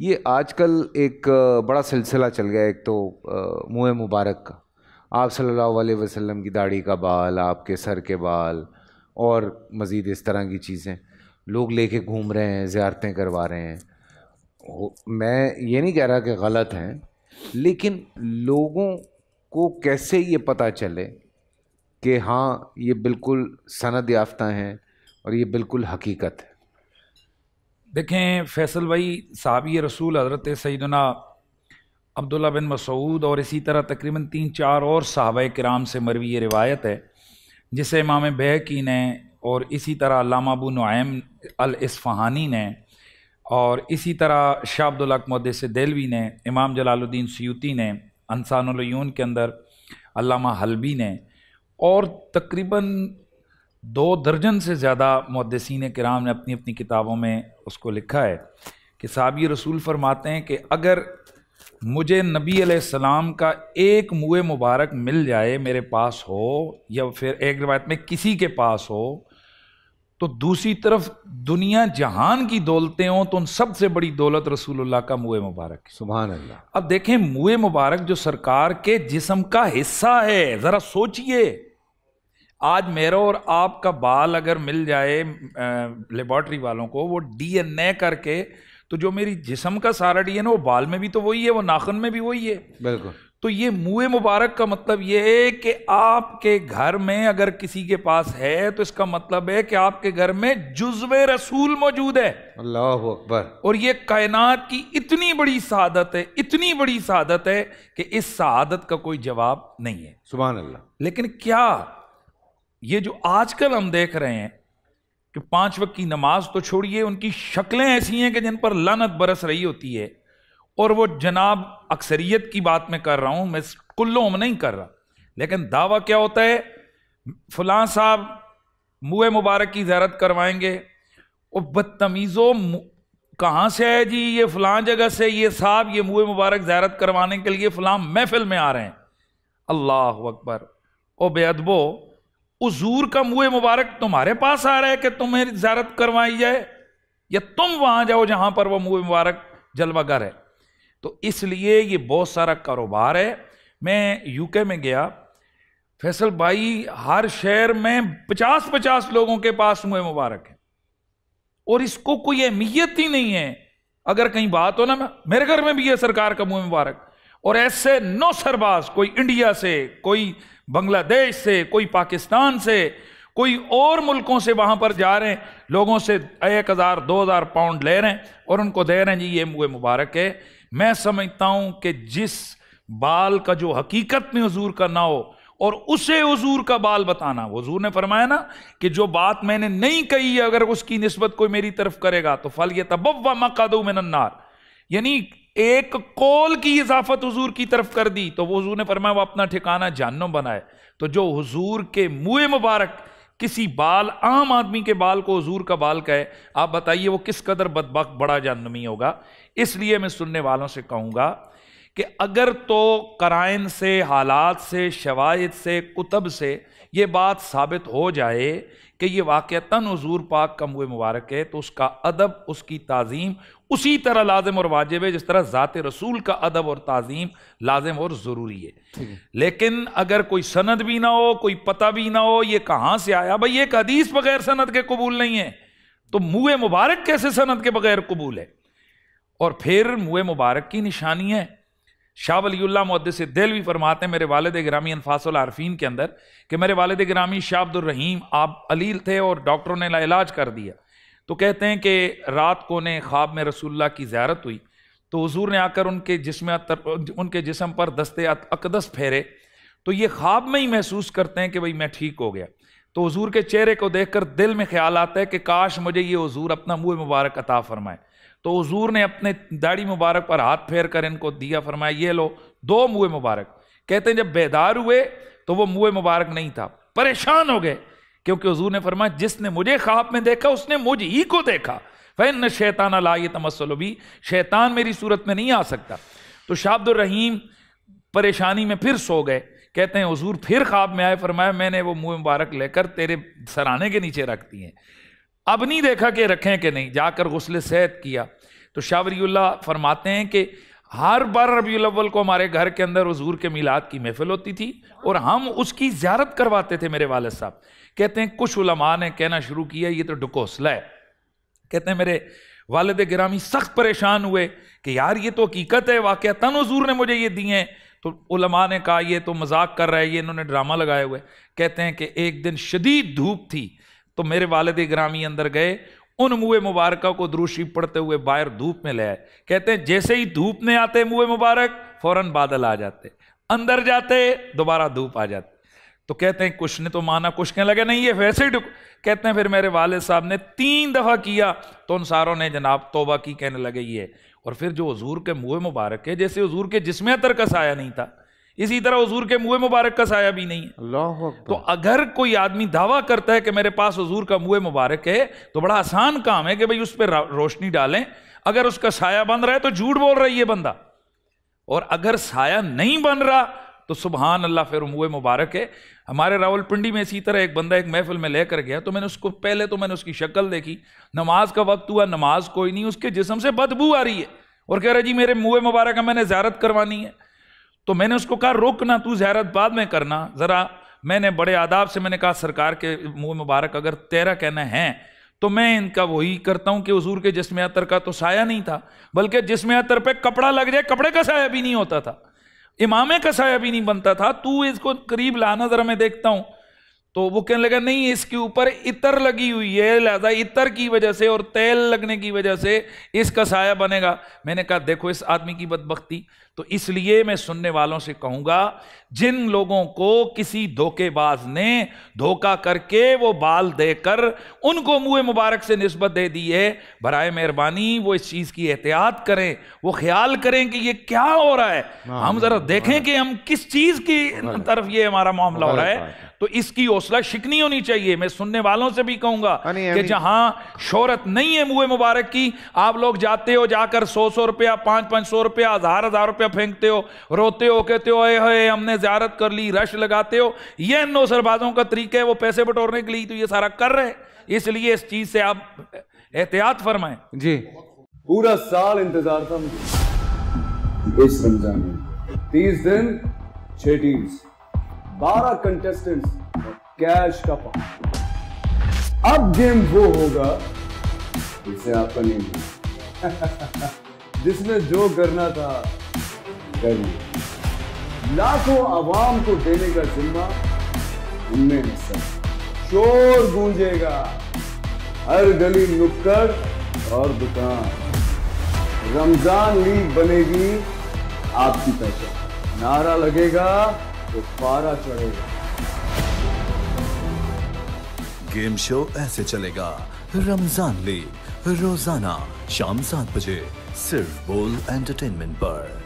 ये आजकल एक बड़ा सिलसिला चल गया एक तो मुँह मुबारक का आप सल्लल्लाहु अलैहि वसल्लम की दाढ़ी का बाल आपके सर के बाल और मज़ीद इस तरह की चीज़ें लोग लेके घूम रहे हैं ज़्यारतें करवा रहे हैं मैं ये नहीं कह रहा कि गलत हैं लेकिन लोगों को कैसे ये पता चले कि हाँ ये बिल्कुल सनद याफ्ता हैं और ये बिल्कुल हकीकत है देखें फैसल भाई साहब ये रसूल हज़रत सईदना अब्दुल्ला बिन मसूद और इसी तरह तकरीबन तीन चार और साहब कराम से मरवी ये रिवायत है जिसे इमाम बहकी ने और इसी तरह लामा अबू नुम अलफ़हानी ने और इसी तरह शाह अब्दुल्लाक से देलवी ने इमाम जलालुद्दीन सयूती ने अनसानून के अंदर अलामा हलबी ने और तकरीबन दो दर्जन से ज़्यादा मुद्दसिन कराम ने अपनी अपनी किताबों में उसको लिखा है कि साबी रसूल फरमाते हैं कि अगर मुझे नबी आसमाम का एक मुए मुबारक मिल जाए मेरे पास हो या फिर एक रवायत में किसी के पास हो तो दूसरी तरफ दुनिया जहान की दौलतें हों तो उन सबसे बड़ी दौलत रसूलुल्लाह का मुए मुबारक सुबह अल्लाह अब देखें मुए मुबारक जो सरकार के जिसम का हिस्सा है ज़रा सोचिए आज मेरा और आपका बाल अगर मिल जाए लेबॉर्ट्री वालों को वो डीएनए करके तो जो मेरी जिसम का सारा डीएनए वो बाल में भी तो वही है वो नाखन में भी वही है बिल्कुल तो ये मुंह मुबारक का मतलब ये है कि आपके घर में अगर किसी के पास है तो इसका मतलब है कि आपके घर में जुज्वे रसूल मौजूद है अल्लाह अकबर और ये कायनात की इतनी बड़ी शहादत है इतनी बड़ी शहादत है कि इस शहादत का कोई जवाब नहीं है सुबह अल्लाह लेकिन क्या ये जो आजकल हम देख रहे हैं कि पांच वक्त की नमाज तो छोड़िए उनकी शक्लें ऐसी हैं कि जिन पर लानत बरस रही होती है और वो जनाब अक्सरियत की बात में कर रहा हूं मैं कुल्लों में नहीं कर रहा लेकिन दावा क्या होता है फलां साहब मुए मुबारक की ज्यारत करवाएंगे और बदतमीज़ो कहाँ से है जी ये फलां जगह से ये साहब ये मुए मुबारक ज्यारत करवाने के लिए फलां महफिल में आ रहे हैं अल्लाह अकबर ओ बेअबो उजूर का मुंह मुबारक तुम्हारे पास आ रहा है कि तुम्हें ज्यारत करवाई जाए या तुम वहां जाओ जहां पर वह मुंह मुबारक जलवागर है तो इसलिए ये बहुत सारा कारोबार है मैं यूके में गया फैसल भाई हर शहर में पचास पचास लोगों के पास मुंह मुबारक है और इसको कोई अहमियत ही नहीं है अगर कहीं बात हो ना मेरे घर में भी है सरकार का मुंह मुबारक और ऐसे नौ सरबाज कोई इंडिया से कोई बांग्लादेश से कोई पाकिस्तान से कोई और मुल्कों से वहां पर जा रहे हैं लोगों से एक हज़ार दो हज़ार पाउंड ले रहे हैं और उनको दे रहे हैं जी ये मुए मुबारक है मैं समझता हूँ कि जिस बाल का जो हकीकत में हजूर का ना हो और उसे हजूर का बाल बताना हजूर ने फरमाया ना कि जो बात मैंने नहीं कही है अगर उसकी नस्बत कोई मेरी तरफ करेगा तो फल ये तब्वा मकादो मिनन्नार यानी एक कोल की इजाफत हुजूर की तरफ कर दी तो वो हुजूर ने फरमाया वो अपना ठिकाना जानो बनाए तो जो हुजूर के मुंह मुबारक किसी बाल आम आदमी के बाल को हजूर का बाल कहे आप बताइए वो किस कदर बदबक बड़ा जानमी होगा इसलिए मैं सुनने वालों से कहूंगा कि अगर तो कराइन से हालात से शवायद से कुतब से ये बात साबित हो जाए कि ये वाक़ता हजूर पाक का मुँह मुबारक है तो उसका अदब उसकी तज़ीम उसी तरह लाजिम और वाजिब है जिस तरह ज़ात रसूल का अदब और तज़ीम लाजिम और ज़रूरी है लेकिन अगर कोई सनद भी ना हो कोई पता भी ना हो ये कहाँ से आया भाई एक हदीस बगैर सनद के कबूल नहीं है तो मुँह मुबारक कैसे सनद के बगैर कबूल है और फिर मुँह मुबारक की निशानी है शाह वलील्ला मुद्दस भी फरमाते हैं मेरे वालद ग्रामी अनफासल आरफीन के अंदर कि मेरे वालद ग्रामी शाह अब्दुलरहीम आप अलील थे और डॉक्टरों ने इलाज कर दिया तो कहते हैं कि रात को ने ख्वाब में रसुल्ला की ज्यारत हुई तो हजूर ने आकर उनके जिसम उनके जिसम पर दस्ते अकदस फेरे तो ये ख्वाब में ही महसूस करते हैं कि भाई मैं ठीक हो गया तो हजूर के चेहरे को देखकर दिल में ख्याल आता है कि काश मुझे ये हजूर अपना मुँह मुबारक अता फरमाए तो हजूर ने अपने दाढ़ी मुबारक पर हाथ फेर कर इनको दिया फरमाया ये लो दो मुँह मुबारक कहते हैं जब बेदार हुए तो वो मुँह मुबारक नहीं था परेशान हो गए क्योंकि हजूर ने फरमाया जिसने मुझे ख्वाब में देखा उसने मुझ ही को देखा फैन शैतान अलाई तमसलबी शैतान मेरी सूरत में नहीं आ सकता तो शाहब्दुलरहीम परेशानी में फिर सो गए कहते हैं हजूर फिर ख्वाब में आए फरमाया मैंने वो मुँह मुबारक लेकर तेरे सराने के नीचे रख दिए अब नहीं देखा कि रखें कि नहीं जाकर गसल सैद किया तो शावरील्ला फरमाते हैं कि हर बार रबी अव्वल को हमारे घर के अंदर हजूर के मिलाद की महफिल होती थी और हम उसकी ज्यारत करवाते थे मेरे वालद साहब कहते हैं कुछ उलमा ने कहना शुरू किया ये तो ढकोसला है कहते हैं मेरे वालद ग्रामी सख्त परेशान हुए कि यार ये तो हकीकत है वाक़ तन हजूर ने मुझे ये दिए हैं तो उलमा ने कहा ये तो मजाक कर रहा है ये इन्होंने ड्रामा लगाए हुए कहते हैं कि एक दिन शदीद धूप थी तो मेरे वालद ग्रामी अंदर गए उन मुए मुबारक को द्रूशी पड़ते हुए बाहर धूप में ले आए कहते हैं जैसे ही धूप में आते मुए मुबारक फौरन बादल आ जाते अंदर जाते दोबारा धूप आ जाती तो कहते हैं कुछ ने तो माना कुछ कहने लगे नहीं ये वैसे ही कहते हैं फिर मेरे वाले साहब ने तीन दफ़ा किया तो उन सारों ने जनाब तोबा की कहने लगे ये और फिर जो हजूर के मुंह मुबारक है जैसे हजूर के जिसमें तरकस का साया नहीं था इसी तरह हजूर के मुंह मुबारक का साया भी नहीं है तो अगर कोई आदमी दावा करता है कि मेरे पास हजूर का मुंह मुबारक है तो बड़ा आसान काम है कि भाई उस पर रोशनी डालें अगर उसका साया बन रहा है तो झूठ बोल रहा है ये बंदा और अगर साया नहीं बन रहा तो सुबहान अल्लाह फिर मुंह मुबारक है हमारे रावलपिंडी में इसी तरह एक बंदा एक महफिल में लेकर गया तो मैंने उसको पहले तो मैंने उसकी शक्ल देखी नमाज का वक्त हुआ नमाज कोई नहीं उसके जिसम से बदबू आ रही है और कह रहा जी मेरे मुंह मुबारक मैंने ज्यारत करवानी है तो मैंने उसको कहा रोकना तू ज्यारत बाद में करना ज़रा मैंने बड़े आदाब से मैंने कहा सरकार के मुंह मुबारक अगर तेरा कहना है तो मैं इनका वही करता हूं कि हजूर के जिसम अतर का तो साया नहीं था बल्कि जिसम अतर पे कपड़ा लग जाए कपड़े का साया भी नहीं होता था इमामे का साया भी नहीं बनता था तू इसको करीब लाना ज़रा मैं देखता हूं तो वो कहने लगा नहीं इसके ऊपर इतर लगी हुई है लिहाजा इतर की वजह से और तेल लगने की वजह से इसका साया बनेगा मैंने कहा देखो इस आदमी की बदबख्ती तो इसलिए मैं सुनने वालों से कहूंगा जिन लोगों को किसी धोखेबाज ने धोखा करके वो बाल देकर उनको मुंह मुबारक से नस्बत दे दी है बरए मेहरबानी वो इस चीज की एहतियात करें वो ख्याल करें कि ये क्या हो रहा है हाँ, हम जरा हाँ, देखें हाँ। कि हम किस चीज की तरफ ये हमारा मामला हो रहा है तो इसकी हौसला शिकनी होनी चाहिए मैं सुनने वालों से भी कहूंगा कि जहां शोहरत नहीं है मुंह मुबारक की आप लोग जाते हो जाकर सौ सौ रुपया पांच पांच सौ रुपया हजार हजार रुपया में फेंकते हो रोते हो कहते हो अये हमने ज्यारत कर ली रश लगाते हो ये नौसरबाजों का तरीका है वो पैसे बटोरने के लिए तो ये सारा कर रहे हैं इसलिए इस चीज से आप एहतियात फरमाएं जी पूरा साल इंतजार था मुझे इस रमजान में तीस दिन छह टीम्स बारह कंटेस्टेंट्स कैश का पाप अब गेम वो होगा जिसे आपका नहीं जिसने जो करना था करिए लाखों आवाम को देने का जिम्मा उनमें नहीं शोर गूंजेगा हर गली नुक्कड़ और दुकान रमजान लीग बनेगी आपकी पहचान नारा लगेगा तो पारा चढ़ेगा गेम शो ऐसे चलेगा रमजान लीग रोजाना शाम सात बजे सिर्फ बोल एंटरटेनमेंट पर